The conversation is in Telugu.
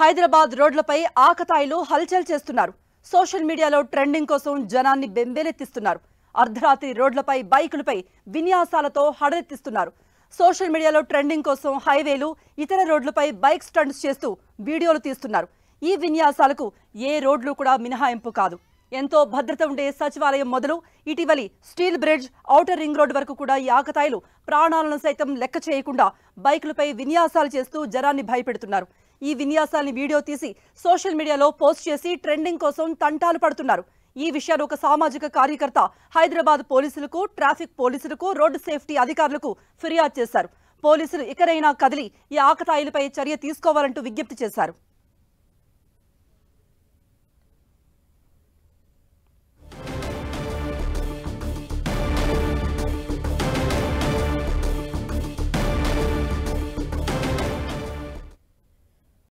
హైదరాబాద్ రోడ్లపై ఆకతాయిలు హల్చల్ చేస్తున్నారు సోషల్ మీడియాలో ట్రెండింగ్ కోసం జనాన్ని బెంబేలెత్తిస్తున్నారు అర్ధరాత్రి రోడ్లపై బైకులపై విన్యాసాలతో హడలెత్తిస్తున్నారు సోషల్ మీడియాలో ట్రెండింగ్ కోసం హైవేలు ఇతర రోడ్లపై బైక్ స్టంట్స్ చేస్తూ వీడియోలు తీస్తున్నారు ఈ విన్యాసాలకు ఏ రోడ్లు కూడా మినహాయింపు కాదు ఎంతో భద్రత ఉండే సచివాలయం మొదలు ఇటీవలి steel bridge outer ring road వరకు కూడా ఈ ఆకతాయిలు ప్రాణాలను సైతం లెక్క చేయకుండా బైకులపై విన్యాసాలు చేస్తూ జనాన్ని భయపెడుతున్నారు ఈ విన్యాసాల్ని వీడియో తీసి సోషల్ మీడియాలో పోస్ట్ చేసి ట్రెండింగ్ కోసం తంటాలు పడుతున్నారు ఈ విషయాలు ఒక సామాజిక కార్యకర్త హైదరాబాద్ పోలీసులకు ట్రాఫిక్ పోలీసులకు రోడ్డు సేఫ్టీ అధికారులకు ఫిర్యాదు చేశారు పోలీసులు ఇకరైనా కదిలి ఈ ఆకతాయిలపై చర్య తీసుకోవాలంటూ విజ్ఞప్తి చేశారు